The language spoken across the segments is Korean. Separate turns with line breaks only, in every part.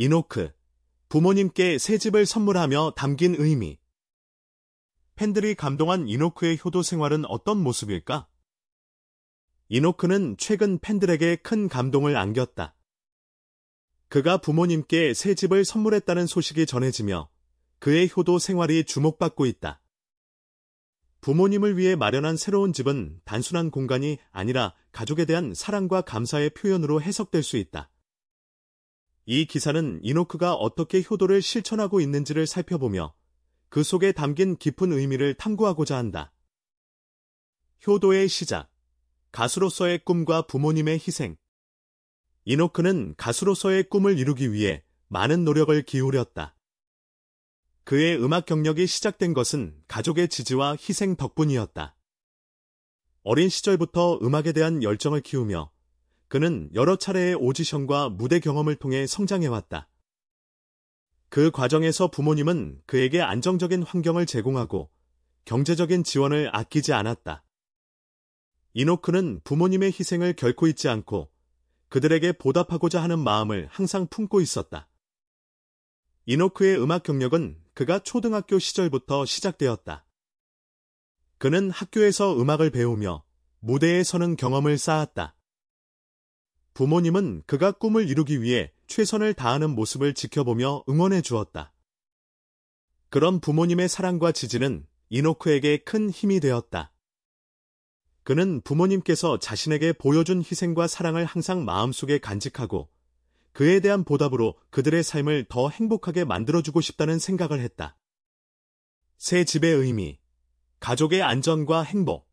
이노크, 부모님께 새 집을 선물하며 담긴 의미. 팬들이 감동한 이노크의 효도 생활은 어떤 모습일까? 이노크는 최근 팬들에게 큰 감동을 안겼다. 그가 부모님께 새 집을 선물했다는 소식이 전해지며 그의 효도 생활이 주목받고 있다. 부모님을 위해 마련한 새로운 집은 단순한 공간이 아니라 가족에 대한 사랑과 감사의 표현으로 해석될 수 있다. 이 기사는 이노크가 어떻게 효도를 실천하고 있는지를 살펴보며 그 속에 담긴 깊은 의미를 탐구하고자 한다. 효도의 시작. 가수로서의 꿈과 부모님의 희생. 이노크는 가수로서의 꿈을 이루기 위해 많은 노력을 기울였다. 그의 음악 경력이 시작된 것은 가족의 지지와 희생 덕분이었다. 어린 시절부터 음악에 대한 열정을 키우며 그는 여러 차례의 오디션과 무대 경험을 통해 성장해왔다. 그 과정에서 부모님은 그에게 안정적인 환경을 제공하고 경제적인 지원을 아끼지 않았다. 이노크는 부모님의 희생을 결코 잊지 않고 그들에게 보답하고자 하는 마음을 항상 품고 있었다. 이노크의 음악 경력은 그가 초등학교 시절부터 시작되었다. 그는 학교에서 음악을 배우며 무대에 서는 경험을 쌓았다. 부모님은 그가 꿈을 이루기 위해 최선을 다하는 모습을 지켜보며 응원해 주었다. 그런 부모님의 사랑과 지지는 이노크에게 큰 힘이 되었다. 그는 부모님께서 자신에게 보여준 희생과 사랑을 항상 마음속에 간직하고 그에 대한 보답으로 그들의 삶을 더 행복하게 만들어주고 싶다는 생각을 했다. 새 집의 의미, 가족의 안전과 행복.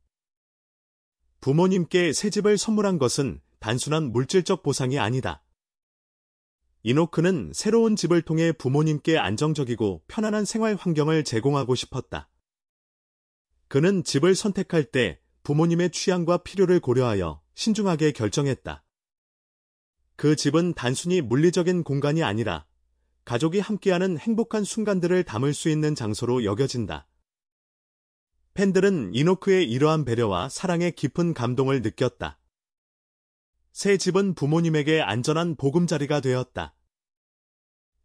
부모님께 새 집을 선물한 것은 단순한 물질적 보상이 아니다. 이노크는 새로운 집을 통해 부모님께 안정적이고 편안한 생활 환경을 제공하고 싶었다. 그는 집을 선택할 때 부모님의 취향과 필요를 고려하여 신중하게 결정했다. 그 집은 단순히 물리적인 공간이 아니라 가족이 함께하는 행복한 순간들을 담을 수 있는 장소로 여겨진다. 팬들은 이노크의 이러한 배려와 사랑에 깊은 감동을 느꼈다. 새 집은 부모님에게 안전한 보금자리가 되었다.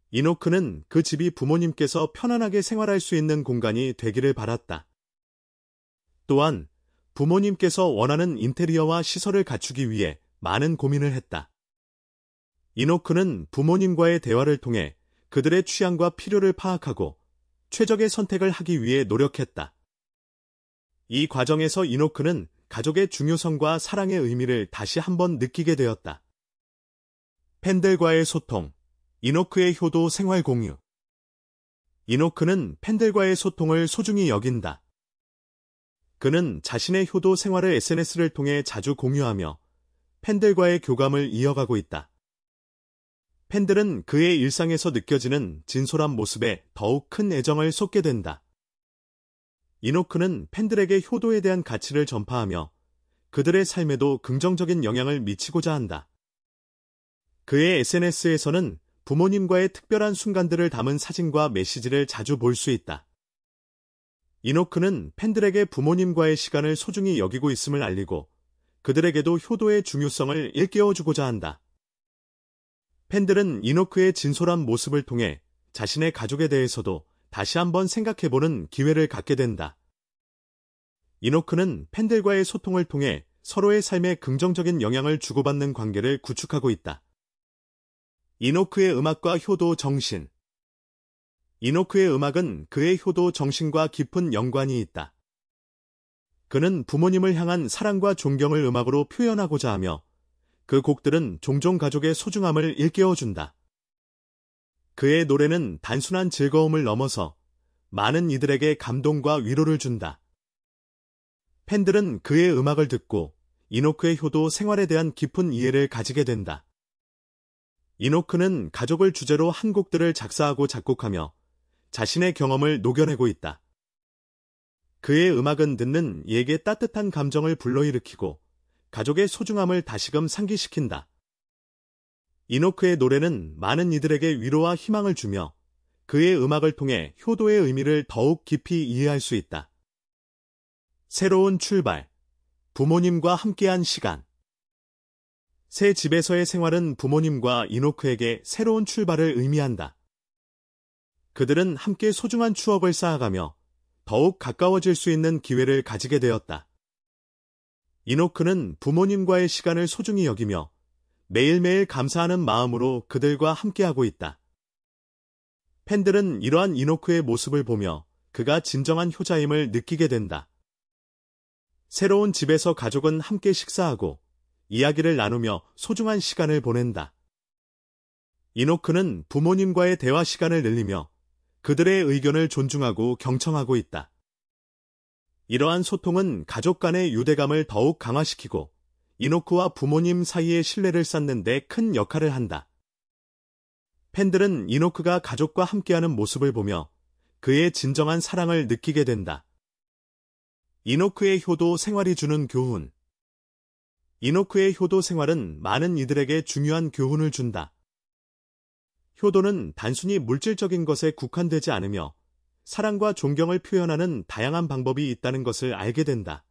이노크는 그 집이 부모님께서 편안하게 생활할 수 있는 공간이 되기를 바랐다. 또한 부모님께서 원하는 인테리어와 시설을 갖추기 위해 많은 고민을 했다. 이노크는 부모님과의 대화를 통해 그들의 취향과 필요를 파악하고 최적의 선택을 하기 위해 노력했다. 이 과정에서 이노크는 가족의 중요성과 사랑의 의미를 다시 한번 느끼게 되었다. 팬들과의 소통, 이노크의 효도 생활 공유 이노크는 팬들과의 소통을 소중히 여긴다. 그는 자신의 효도 생활을 SNS를 통해 자주 공유하며 팬들과의 교감을 이어가고 있다. 팬들은 그의 일상에서 느껴지는 진솔한 모습에 더욱 큰 애정을 쏟게 된다. 이노크는 팬들에게 효도에 대한 가치를 전파하며 그들의 삶에도 긍정적인 영향을 미치고자 한다. 그의 SNS에서는 부모님과의 특별한 순간들을 담은 사진과 메시지를 자주 볼 수 있다. 이노크는 팬들에게 부모님과의 시간을 소중히 여기고 있음을 알리고 그들에게도 효도의 중요성을 일깨워주고자 한다. 팬들은 이노크의 진솔한 모습을 통해 자신의 가족에 대해서도 다시 한번 생각해보는 기회를 갖게 된다. 이노크는 팬들과의 소통을 통해 서로의 삶에 긍정적인 영향을 주고받는 관계를 구축하고 있다. 이노크의 음악과 효도 정신 이노크의 음악은 그의 효도 정신과 깊은 연관이 있다. 그는 부모님을 향한 사랑과 존경을 음악으로 표현하고자 하며 그 곡들은 종종 가족의 소중함을 일깨워준다. 그의 노래는 단순한 즐거움을 넘어서 많은 이들에게 감동과 위로를 준다. 팬들은 그의 음악을 듣고 이노크의 효도 생활에 대한 깊은 이해를 가지게 된다. 이노크는 가족을 주제로 한 곡들을 작사하고 작곡하며 자신의 경험을 녹여내고 있다. 그의 음악은 듣는 이에게 따뜻한 감정을 불러일으키고 가족의 소중함을 다시금 상기시킨다. 이노크의 노래는 많은 이들에게 위로와 희망을 주며 그의 음악을 통해 효도의 의미를 더욱 깊이 이해할 수 있다. 새로운 출발. 부모님과 함께한 시간. 새 집에서의 생활은 부모님과 이노크에게 새로운 출발을 의미한다. 그들은 함께 소중한 추억을 쌓아가며 더욱 가까워질 수 있는 기회를 가지게 되었다. 이노크는 부모님과의 시간을 소중히 여기며 매일매일 감사하는 마음으로 그들과 함께하고 있다. 팬들은 이러한 이노크의 모습을 보며 그가 진정한 효자임을 느끼게 된다. 새로운 집에서 가족은 함께 식사하고 이야기를 나누며 소중한 시간을 보낸다. 이노크는 부모님과의 대화 시간을 늘리며 그들의 의견을 존중하고 경청하고 있다. 이러한 소통은 가족 간의 유대감을 더욱 강화시키고 이노크와 부모님 사이의 신뢰를 쌓는 데 큰 역할을 한다. 팬들은 이노크가 가족과 함께하는 모습을 보며 그의 진정한 사랑을 느끼게 된다. 이노크의 효도 생활이 주는 교훈 이노크의 효도 생활은 많은 이들에게 중요한 교훈을 준다. 효도는 단순히 물질적인 것에 국한되지 않으며 사랑과 존경을 표현하는 다양한 방법이 있다는 것을 알게 된다.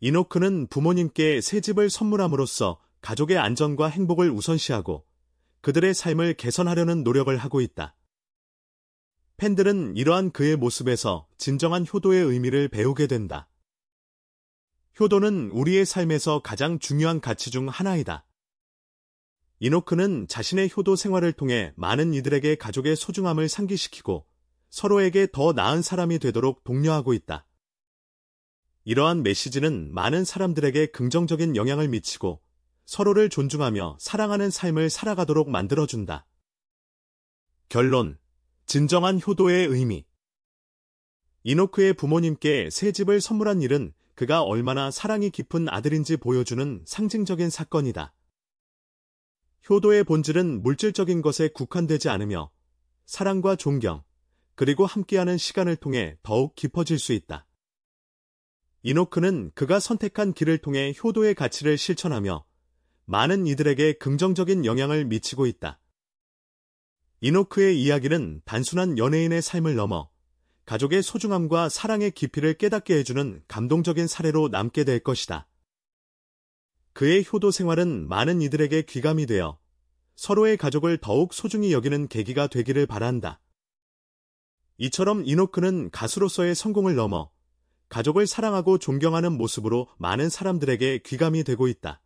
이노크는 부모님께 새 집을 선물함으로써 가족의 안전과 행복을 우선시하고 그들의 삶을 개선하려는 노력을 하고 있다. 팬들은 이러한 그의 모습에서 진정한 효도의 의미를 배우게 된다. 효도는 우리의 삶에서 가장 중요한 가치 중 하나이다. 이노크는 자신의 효도 생활을 통해 많은 이들에게 가족의 소중함을 상기시키고 서로에게 더 나은 사람이 되도록 독려하고 있다. 이러한 메시지는 많은 사람들에게 긍정적인 영향을 미치고 서로를 존중하며 사랑하는 삶을 살아가도록 만들어준다. 결론 진정한 효도의 의미 이노크의 부모님께 새 집을 선물한 일은 그가 얼마나 사랑이 깊은 아들인지 보여주는 상징적인 사건이다. 효도의 본질은 물질적인 것에 국한되지 않으며 사랑과 존경, 그리고 함께하는 시간을 통해 더욱 깊어질 수 있다. 이노크는 그가 선택한 길을 통해 효도의 가치를 실천하며 많은 이들에게 긍정적인 영향을 미치고 있다. 이노크의 이야기는 단순한 연예인의 삶을 넘어 가족의 소중함과 사랑의 깊이를 깨닫게 해주는 감동적인 사례로 남게 될 것이다. 그의 효도 생활은 많은 이들에게 귀감이 되어 서로의 가족을 더욱 소중히 여기는 계기가 되기를 바란다. 이처럼 이노크는 가수로서의 성공을 넘어 가족을 사랑하고 존경하는 모습으로 많은 사람들에게 귀감이 되고 있다.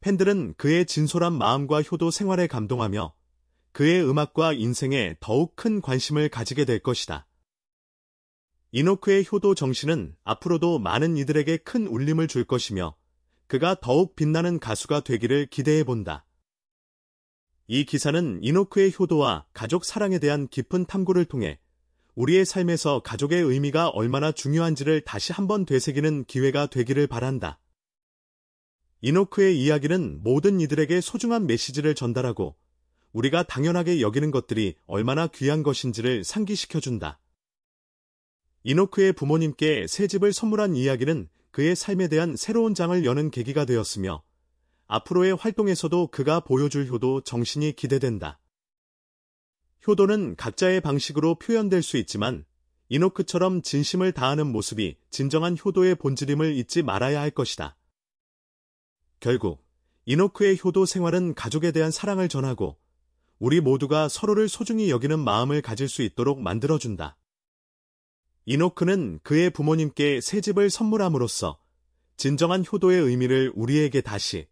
팬들은 그의 진솔한 마음과 효도 생활에 감동하며 그의 음악과 인생에 더욱 큰 관심을 가지게 될 것이다. 이노크의 효도 정신은 앞으로도 많은 이들에게 큰 울림을 줄 것이며 그가 더욱 빛나는 가수가 되기를 기대해 본다. 이 기사는 이노크의 효도와 가족 사랑에 대한 깊은 탐구를 통해 우리의 삶에서 가족의 의미가 얼마나 중요한지를 다시 한번 되새기는 기회가 되기를 바란다. 이노크의 이야기는 모든 이들에게 소중한 메시지를 전달하고 우리가 당연하게 여기는 것들이 얼마나 귀한 것인지를 상기시켜준다. 이노크의 부모님께 새 집을 선물한 이야기는 그의 삶에 대한 새로운 장을 여는 계기가 되었으며 앞으로의 활동에서도 그가 보여줄 효도 정신이 기대된다. 효도는 각자의 방식으로 표현될 수 있지만 이노크처럼 진심을 다하는 모습이 진정한 효도의 본질임을 잊지 말아야 할 것이다. 결국 이노크의 효도 생활은 가족에 대한 사랑을 전하고 우리 모두가 서로를 소중히 여기는 마음을 가질 수 있도록 만들어준다. 이노크는 그의 부모님께 새 집을 선물함으로써 진정한 효도의 의미를 우리에게 다시